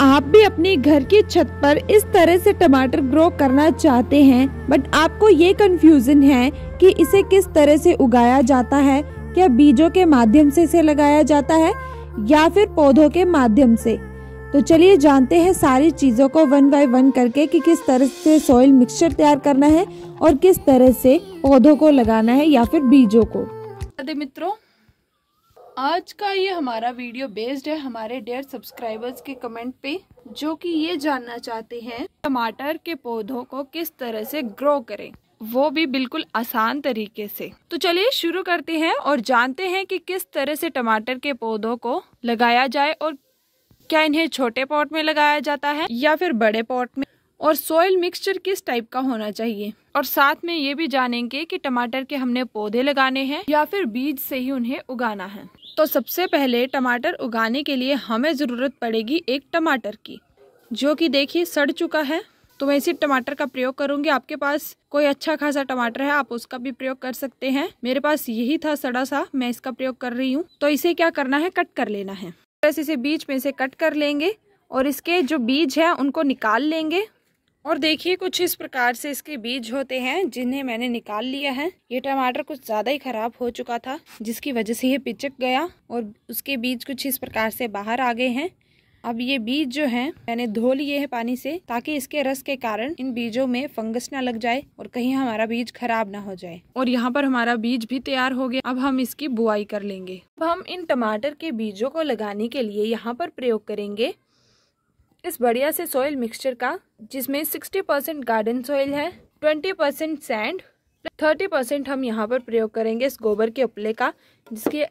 आप भी अपने घर की छत पर इस तरह से टमाटर ग्रो करना चाहते हैं बट आपको ये कंफ्यूजन है कि इसे किस तरह से उगाया जाता है क्या बीजों के माध्यम से इसे लगाया जाता है या फिर पौधों के माध्यम से तो चलिए जानते हैं सारी चीज़ों को वन बाय वन करके कि किस तरह से सॉइल मिक्सचर तैयार करना है और किस तरह से पौधों को लगाना है या फिर बीजों को मित्रों आज का ये हमारा वीडियो बेस्ड है हमारे डेयर सब्सक्राइबर्स के कमेंट पे जो कि ये जानना चाहते हैं टमाटर के पौधों को किस तरह से ग्रो करें वो भी बिल्कुल आसान तरीके से तो चलिए शुरू करते हैं और जानते हैं कि किस तरह से टमाटर के पौधों को लगाया जाए और क्या इन्हें छोटे पॉट में लगाया जाता है या फिर बड़े पॉट में और सॉइल मिक्सचर किस टाइप का होना चाहिए और साथ में ये भी जानेंगे कि टमाटर के हमने पौधे लगाने हैं या फिर बीज से ही उन्हें उगाना है तो सबसे पहले टमाटर उगाने के लिए हमें ज़रूरत पड़ेगी एक टमाटर की जो कि देखिए सड़ चुका है तो मैं इसी टमाटर का प्रयोग करूंगी आपके पास कोई अच्छा खासा टमाटर है आप उसका भी प्रयोग कर सकते हैं मेरे पास यही था सड़ा सा मैं इसका प्रयोग कर रही हूँ तो इसे क्या करना है कट कर लेना है बस इसे बीच में से कट कर लेंगे और इसके जो बीज है उनको निकाल लेंगे और देखिए कुछ इस प्रकार से इसके बीज होते हैं जिन्हें मैंने निकाल लिया है ये टमाटर कुछ ज़्यादा ही ख़राब हो चुका था जिसकी वजह से ये पिचक गया और उसके बीज कुछ इस प्रकार से बाहर आ गए हैं अब ये बीज जो हैं मैंने धो लिए हैं पानी से ताकि इसके रस के कारण इन बीजों में फंगस ना लग जाए और कहीं हमारा बीज खराब ना हो जाए और यहाँ पर हमारा बीज भी तैयार हो गया अब हम इसकी बुआई कर लेंगे अब हम इन टमाटर के बीजों को लगाने के लिए यहाँ पर प्रयोग करेंगे इस बढ़िया से सॉइल मिक्सचर का जिसमें 60 परसेंट गार्डन सॉइल है 20 परसेंट सैंड 30 परसेंट हम यहाँ पर प्रयोग करेंगे इस गोबर के उपले का जिसकी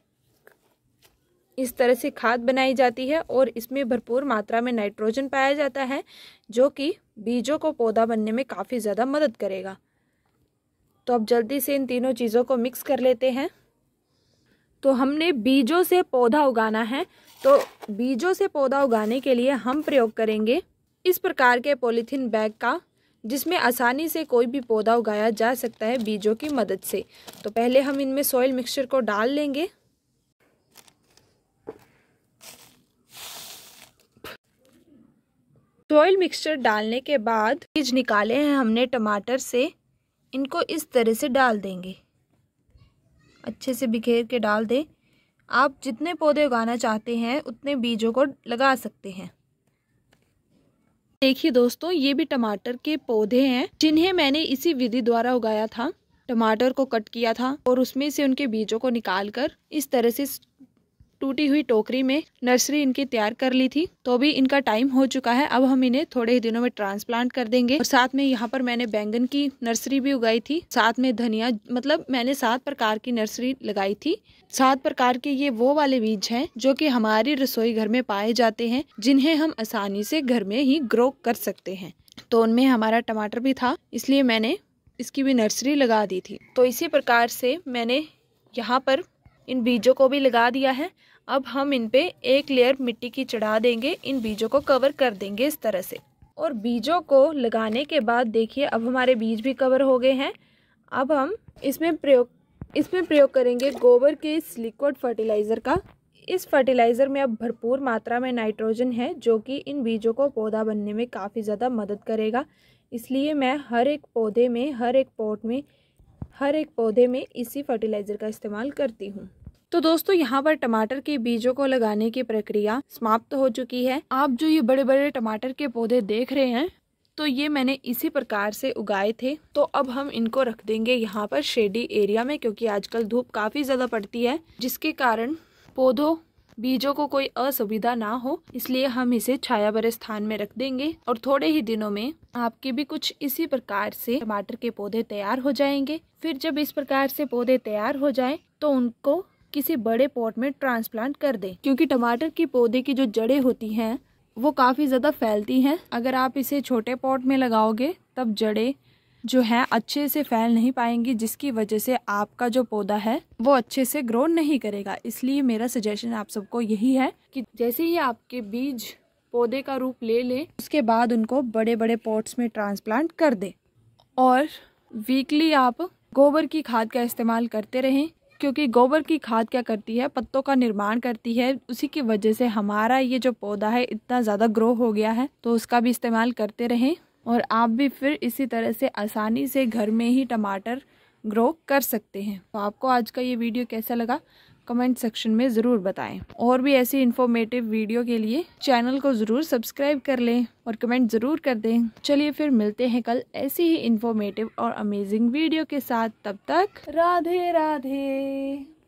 इस तरह से खाद बनाई जाती है और इसमें भरपूर मात्रा में नाइट्रोजन पाया जाता है जो कि बीजों को पौधा बनने में काफ़ी ज़्यादा मदद करेगा तो अब जल्दी से इन तीनों चीज़ों को मिक्स कर लेते हैं तो हमने बीजों से पौधा उगाना है तो बीजों से पौधा उगाने के लिए हम प्रयोग करेंगे इस प्रकार के पॉलीथीन बैग का जिसमें आसानी से कोई भी पौधा उगाया जा सकता है बीजों की मदद से तो पहले हम इनमें सॉइल मिक्सचर को डाल लेंगे सॉइल मिक्सचर डालने के बाद बीज निकाले हैं हमने टमाटर से इनको इस तरह से डाल देंगे अच्छे से बिखेर के डाल दें आप जितने पौधे उगाना चाहते हैं उतने बीजों को लगा सकते हैं देखिए दोस्तों ये भी टमाटर के पौधे हैं जिन्हें मैंने इसी विधि द्वारा उगाया था टमाटर को कट किया था और उसमें से उनके बीजों को निकालकर इस तरह से टूटी हुई टोकरी में नर्सरी इनकी तैयार कर ली थी तो भी इनका टाइम हो चुका है अब हम इन्हें थोड़े ही दिनों में ट्रांसप्लांट कर देंगे और साथ में यहाँ पर मैंने बैंगन की नर्सरी भी उगाई थी साथ में धनिया मतलब मैंने सात प्रकार की नर्सरी लगाई थी सात प्रकार के ये वो वाले बीज हैं जो कि हमारी रसोई घर में पाए जाते हैं जिन्हें हम आसानी से घर में ही ग्रो कर सकते हैं तो उनमें हमारा टमाटर भी था इसलिए मैंने इसकी भी नर्सरी लगा दी थी तो इसी प्रकार से मैंने यहाँ पर इन बीजों को भी लगा दिया है अब हम इन पे एक लेयर मिट्टी की चढ़ा देंगे इन बीजों को कवर कर देंगे इस तरह से और बीजों को लगाने के बाद देखिए अब हमारे बीज भी कवर हो गए हैं अब हम इसमें प्रयोग इसमें प्रयोग करेंगे गोबर के इस लिक्विड फर्टिलाइज़र का इस फर्टिलाइज़र में अब भरपूर मात्रा में नाइट्रोजन है जो कि इन बीजों को पौधा बनने में काफ़ी ज़्यादा मदद करेगा इसलिए मैं हर एक पौधे में हर एक पॉट में हर एक पौधे में इसी फर्टिलाइज़र का इस्तेमाल करती हूँ तो दोस्तों यहाँ पर टमाटर के बीजों को लगाने की प्रक्रिया समाप्त हो चुकी है आप जो ये बड़े बड़े टमाटर के पौधे देख रहे हैं तो ये मैंने इसी प्रकार से उगाए थे तो अब हम इनको रख देंगे यहाँ पर शेडी एरिया में क्योंकि आजकल धूप काफ़ी ज़्यादा पड़ती है जिसके कारण पौधों बीजों को कोई असुविधा ना हो इसलिए हम इसे छाया भरे स्थान में रख देंगे और थोड़े ही दिनों में आपके भी कुछ इसी प्रकार से टमाटर के पौधे तैयार हो जाएंगे फिर जब इस प्रकार से पौधे तैयार हो जाए तो उनको किसी बड़े पॉट में ट्रांसप्लांट कर दें क्योंकि टमाटर के पौधे की जो जड़ें होती हैं वो काफ़ी ज़्यादा फैलती हैं अगर आप इसे छोटे पॉट में लगाओगे तब जड़ें जो हैं अच्छे से फैल नहीं पाएंगी जिसकी वजह से आपका जो पौधा है वो अच्छे से ग्रो नहीं करेगा इसलिए मेरा सजेशन आप सबको यही है कि जैसे ही आपके बीज पौधे का रूप ले लें उसके बाद उनको बड़े बड़े पॉट्स में ट्रांसप्लांट कर दें और वीकली आप गोबर की खाद का इस्तेमाल करते रहें क्योंकि गोबर की खाद क्या करती है पत्तों का निर्माण करती है उसी की वजह से हमारा ये जो पौधा है इतना ज़्यादा ग्रो हो गया है तो उसका भी इस्तेमाल करते रहें और आप भी फिर इसी तरह से आसानी से घर में ही टमाटर ग्रो कर सकते हैं तो आपको आज का ये वीडियो कैसा लगा कमेंट सेक्शन में ज़रूर बताएं और भी ऐसी इन्फॉर्मेटिव वीडियो के लिए चैनल को ज़रूर सब्सक्राइब कर लें और कमेंट ज़रूर कर दें चलिए फिर मिलते हैं कल ऐसी ही इन्फॉर्मेटिव और अमेजिंग वीडियो के साथ तब तक राधे राधे